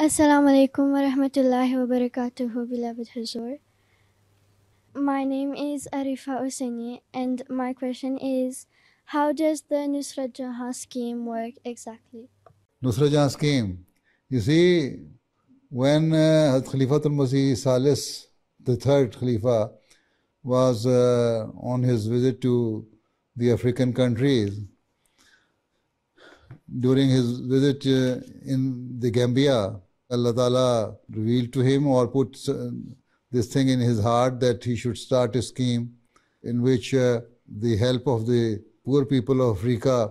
Assalamu alaikum wa rahmatullahi wa barakatuhu, beloved Huzur. My name is Arifa Useni, and my question is How does the Nusrat Jahan scheme work exactly? Nusrat Jahan scheme. You see, when uh, Khalifatul Masih Salis, the third Khalifa, was uh, on his visit to the African countries, during his visit uh, in the Gambia, Allah Ta'ala revealed to him or put uh, this thing in his heart that he should start a scheme in which uh, the help of the poor people of Africa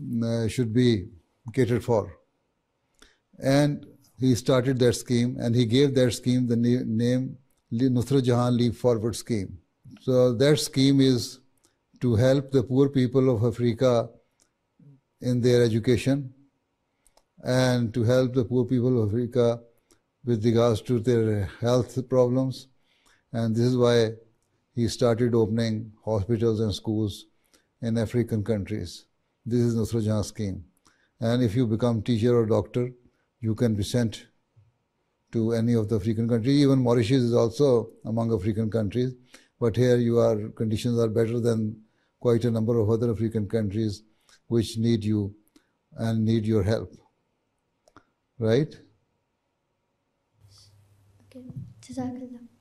mm, uh, should be catered for. And he started that scheme and he gave that scheme the na- name Nusra Jahan Leap Forward Scheme. So that scheme is to help the poor people of Africa in their education and to help the poor people of Africa with regards to their health problems. And this is why he started opening hospitals and schools in African countries. This is Nusra Jahan's scheme. And if you become teacher or doctor, you can be sent to any of the African countries. Even Mauritius is also among African countries. But here you are, conditions are better than quite a number of other African countries which need you and need your help right okay jazakallah